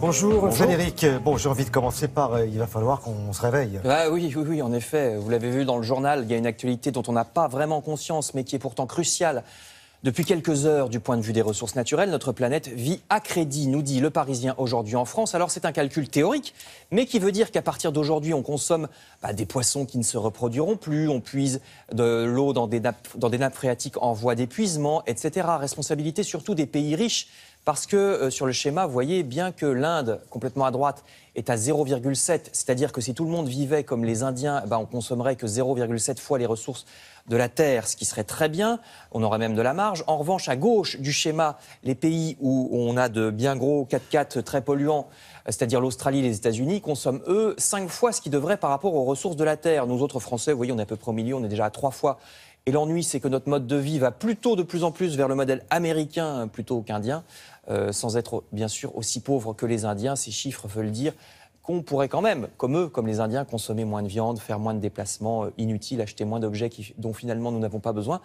Bonjour, Bonjour, Bon, j'ai envie de commencer par euh, il va falloir qu'on se réveille. Ah oui, oui, oui, en effet. Vous l'avez vu dans le journal, il y a une actualité dont on n'a pas vraiment conscience, mais qui est pourtant cruciale. Depuis quelques heures, du point de vue des ressources naturelles, notre planète vit à crédit, nous dit le Parisien aujourd'hui en France. Alors c'est un calcul théorique, mais qui veut dire qu'à partir d'aujourd'hui, on consomme bah, des poissons qui ne se reproduiront plus, on puise de l'eau dans, dans des nappes phréatiques en voie d'épuisement, etc. Responsabilité surtout des pays riches parce que euh, sur le schéma, vous voyez bien que l'Inde, complètement à droite, est à 0,7, c'est-à-dire que si tout le monde vivait comme les Indiens, on eh ben, on consommerait que 0,7 fois les ressources de la terre, ce qui serait très bien, on aurait même de la marge. En revanche, à gauche du schéma, les pays où on a de bien gros 4 4 très polluants, euh, c'est-à-dire l'Australie, et les États-Unis, consomment eux 5 fois ce qui devrait par rapport aux ressources de la terre. Nous autres Français, vous voyez, on est à peu près au milieu, on est déjà à 3 fois et l'ennui, c'est que notre mode de vie va plutôt de plus en plus vers le modèle américain plutôt qu'indien, euh, sans être bien sûr aussi pauvre que les Indiens. Ces chiffres veulent dire qu'on pourrait quand même, comme eux, comme les Indiens, consommer moins de viande, faire moins de déplacements euh, inutiles, acheter moins d'objets dont finalement nous n'avons pas besoin.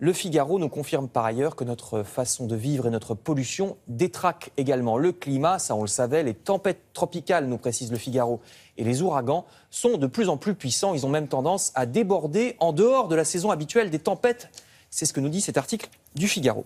Le Figaro nous confirme par ailleurs que notre façon de vivre et notre pollution détraquent également le climat, ça on le savait, les tempêtes tropicales, nous précise le Figaro, et les ouragans sont de plus en plus puissants, ils ont même tendance à déborder en dehors de la saison habituelle des tempêtes, c'est ce que nous dit cet article du Figaro.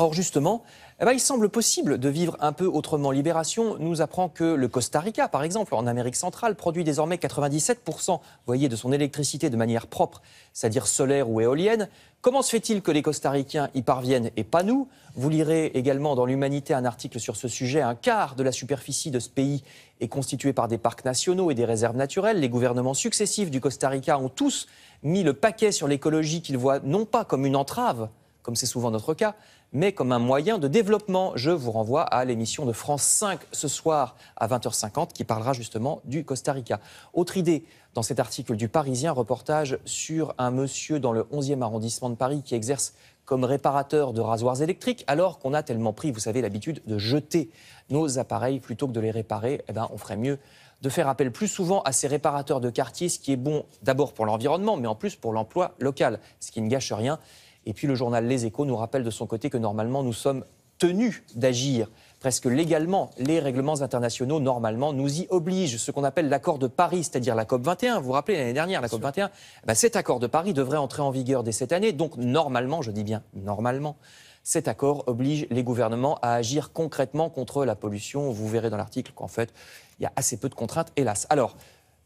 Or, justement, eh ben, il semble possible de vivre un peu autrement. Libération nous apprend que le Costa Rica, par exemple, en Amérique centrale, produit désormais 97% voyez, de son électricité de manière propre, c'est-à-dire solaire ou éolienne. Comment se fait-il que les Ricains y parviennent et pas nous Vous lirez également dans l'Humanité un article sur ce sujet. Un quart de la superficie de ce pays est constitué par des parcs nationaux et des réserves naturelles. Les gouvernements successifs du Costa Rica ont tous mis le paquet sur l'écologie qu'ils voient non pas comme une entrave, comme c'est souvent notre cas, mais comme un moyen de développement. Je vous renvoie à l'émission de France 5 ce soir à 20h50 qui parlera justement du Costa Rica. Autre idée, dans cet article du Parisien, reportage sur un monsieur dans le 11e arrondissement de Paris qui exerce comme réparateur de rasoirs électriques, alors qu'on a tellement pris, vous savez, l'habitude de jeter nos appareils plutôt que de les réparer, eh ben, on ferait mieux de faire appel plus souvent à ces réparateurs de quartier, ce qui est bon d'abord pour l'environnement, mais en plus pour l'emploi local, ce qui ne gâche rien. Et puis le journal Les Échos nous rappelle de son côté que normalement nous sommes tenus d'agir presque légalement. Les règlements internationaux, normalement, nous y obligent. Ce qu'on appelle l'accord de Paris, c'est-à-dire la COP 21. Vous vous rappelez l'année dernière, la COP 21 eh ben, Cet accord de Paris devrait entrer en vigueur dès cette année. Donc, normalement, je dis bien normalement, cet accord oblige les gouvernements à agir concrètement contre la pollution. Vous verrez dans l'article qu'en fait, il y a assez peu de contraintes, hélas. Alors,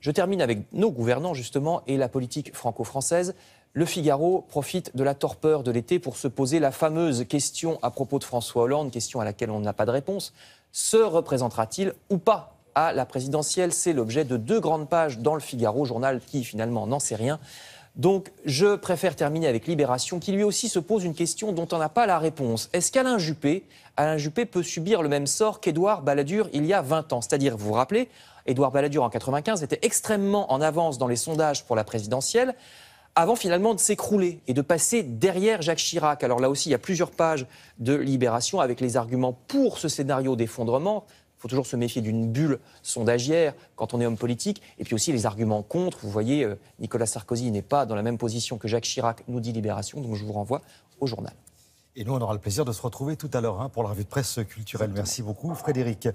je termine avec nos gouvernants, justement, et la politique franco-française. Le Figaro profite de la torpeur de l'été pour se poser la fameuse question à propos de François Hollande, question à laquelle on n'a pas de réponse. Se représentera-t-il ou pas à la présidentielle C'est l'objet de deux grandes pages dans le Figaro, journal qui finalement n'en sait rien. Donc je préfère terminer avec Libération, qui lui aussi se pose une question dont on n'a pas la réponse. Est-ce qu'Alain Juppé, Alain Juppé peut subir le même sort qu'Édouard Balladur il y a 20 ans C'est-à-dire, vous vous rappelez, Édouard Balladur en 1995 était extrêmement en avance dans les sondages pour la présidentielle avant finalement de s'écrouler et de passer derrière Jacques Chirac. Alors là aussi, il y a plusieurs pages de Libération avec les arguments pour ce scénario d'effondrement. Il faut toujours se méfier d'une bulle sondagière quand on est homme politique, et puis aussi les arguments contre. Vous voyez, euh, Nicolas Sarkozy n'est pas dans la même position que Jacques Chirac, nous dit Libération, donc je vous renvoie au journal. Et nous, on aura le plaisir de se retrouver tout à l'heure hein, pour la revue de presse culturelle. Merci beaucoup, Frédéric.